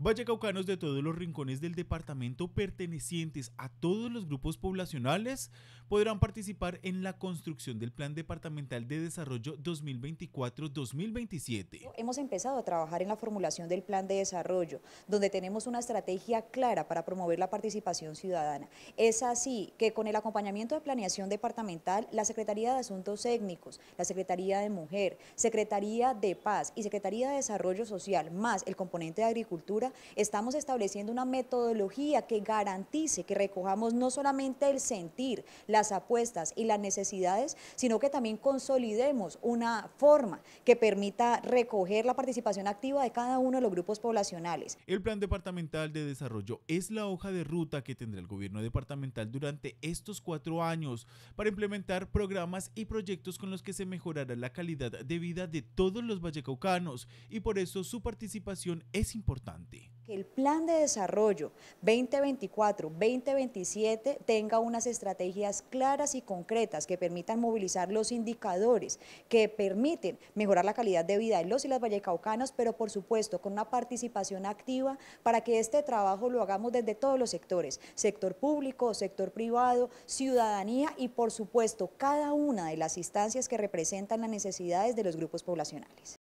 vallecaucanos de todos los rincones del departamento pertenecientes a todos los grupos poblacionales podrán participar en la construcción del Plan Departamental de Desarrollo 2024-2027. Hemos empezado a trabajar en la formulación del Plan de Desarrollo, donde tenemos una estrategia clara para promover la participación ciudadana. Es así que con el acompañamiento de planeación departamental, la Secretaría de Asuntos Étnicos la Secretaría de Mujer, Secretaría de Paz y Secretaría de Desarrollo Social, más el componente de Agricultura, estamos estableciendo una metodología que garantice que recojamos no solamente el sentir, las apuestas y las necesidades, sino que también consolidemos una forma que permita recoger la participación activa de cada uno de los grupos poblacionales. El Plan Departamental de Desarrollo es la hoja de ruta que tendrá el gobierno departamental durante estos cuatro años para implementar programas y proyectos con los que se mejorará la calidad de vida de todos los vallecaucanos y por eso su participación es importante. Que el plan de desarrollo 2024-2027 tenga unas estrategias claras y concretas que permitan movilizar los indicadores, que permiten mejorar la calidad de vida de los y las vallecaucanos, pero por supuesto con una participación activa para que este trabajo lo hagamos desde todos los sectores, sector público, sector privado, ciudadanía y por supuesto cada una de las instancias que representan las necesidades de los grupos poblacionales.